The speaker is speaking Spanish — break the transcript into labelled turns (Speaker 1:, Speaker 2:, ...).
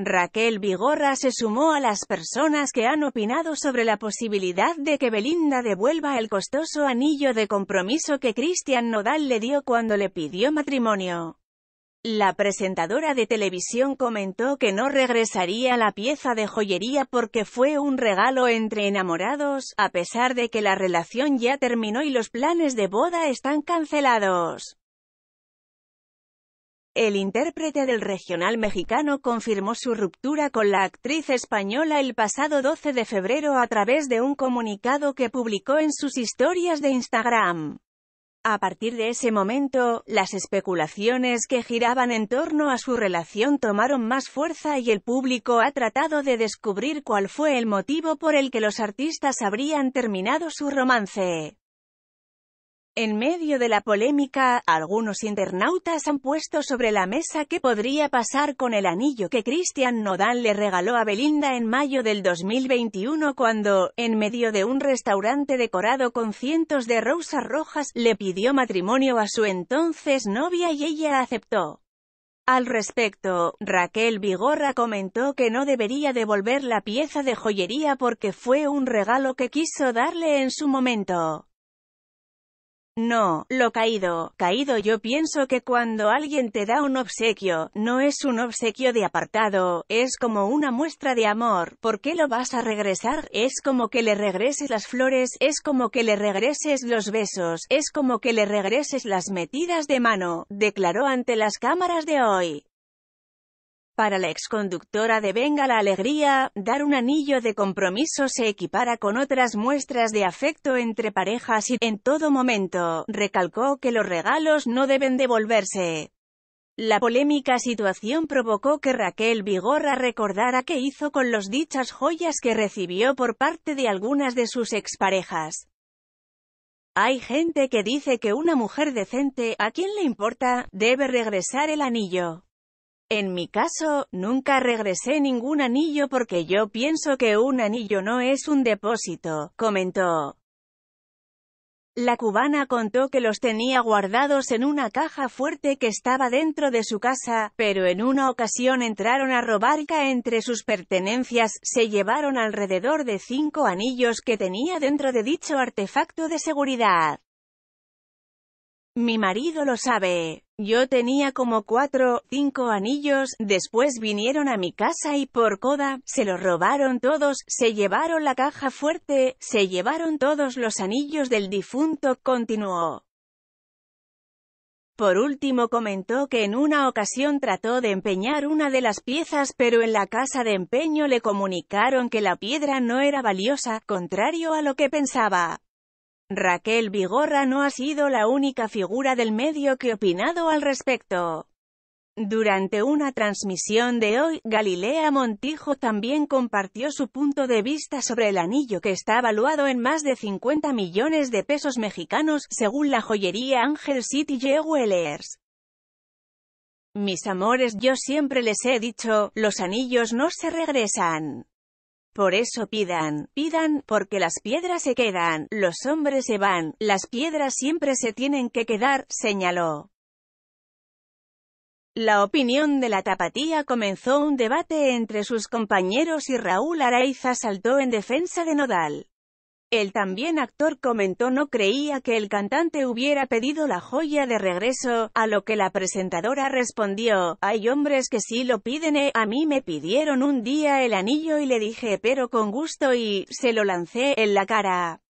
Speaker 1: Raquel Vigorra se sumó a las personas que han opinado sobre la posibilidad de que Belinda devuelva el costoso anillo de compromiso que Cristian Nodal le dio cuando le pidió matrimonio. La presentadora de televisión comentó que no regresaría la pieza de joyería porque fue un regalo entre enamorados, a pesar de que la relación ya terminó y los planes de boda están cancelados. El intérprete del regional mexicano confirmó su ruptura con la actriz española el pasado 12 de febrero a través de un comunicado que publicó en sus historias de Instagram. A partir de ese momento, las especulaciones que giraban en torno a su relación tomaron más fuerza y el público ha tratado de descubrir cuál fue el motivo por el que los artistas habrían terminado su romance. En medio de la polémica, algunos internautas han puesto sobre la mesa qué podría pasar con el anillo que Cristian Nodal le regaló a Belinda en mayo del 2021 cuando, en medio de un restaurante decorado con cientos de rosas rojas, le pidió matrimonio a su entonces novia y ella aceptó. Al respecto, Raquel Vigorra comentó que no debería devolver la pieza de joyería porque fue un regalo que quiso darle en su momento. No, lo caído, caído yo pienso que cuando alguien te da un obsequio, no es un obsequio de apartado, es como una muestra de amor, ¿por qué lo vas a regresar? Es como que le regreses las flores, es como que le regreses los besos, es como que le regreses las metidas de mano, declaró ante las cámaras de hoy. Para la exconductora de Venga la Alegría, dar un anillo de compromiso se equipara con otras muestras de afecto entre parejas y, en todo momento, recalcó que los regalos no deben devolverse. La polémica situación provocó que Raquel Vigorra recordara qué hizo con los dichas joyas que recibió por parte de algunas de sus exparejas. Hay gente que dice que una mujer decente, ¿a quien le importa?, debe regresar el anillo. En mi caso, nunca regresé ningún anillo porque yo pienso que un anillo no es un depósito, comentó. La cubana contó que los tenía guardados en una caja fuerte que estaba dentro de su casa, pero en una ocasión entraron a robar entre sus pertenencias, se llevaron alrededor de cinco anillos que tenía dentro de dicho artefacto de seguridad. Mi marido lo sabe. Yo tenía como cuatro, cinco anillos, después vinieron a mi casa y por coda, se los robaron todos, se llevaron la caja fuerte, se llevaron todos los anillos del difunto, continuó. Por último comentó que en una ocasión trató de empeñar una de las piezas pero en la casa de empeño le comunicaron que la piedra no era valiosa, contrario a lo que pensaba. Raquel Vigorra no ha sido la única figura del medio que ha opinado al respecto. Durante una transmisión de hoy, Galilea Montijo también compartió su punto de vista sobre el anillo que está evaluado en más de 50 millones de pesos mexicanos, según la joyería Angel City Jewelers. Mis amores, yo siempre les he dicho, los anillos no se regresan. Por eso pidan, pidan, porque las piedras se quedan, los hombres se van, las piedras siempre se tienen que quedar, señaló. La opinión de la tapatía comenzó un debate entre sus compañeros y Raúl Araiza saltó en defensa de Nodal. El también actor comentó no creía que el cantante hubiera pedido la joya de regreso, a lo que la presentadora respondió, hay hombres que sí lo piden eh, a mí me pidieron un día el anillo y le dije pero con gusto y, se lo lancé en la cara.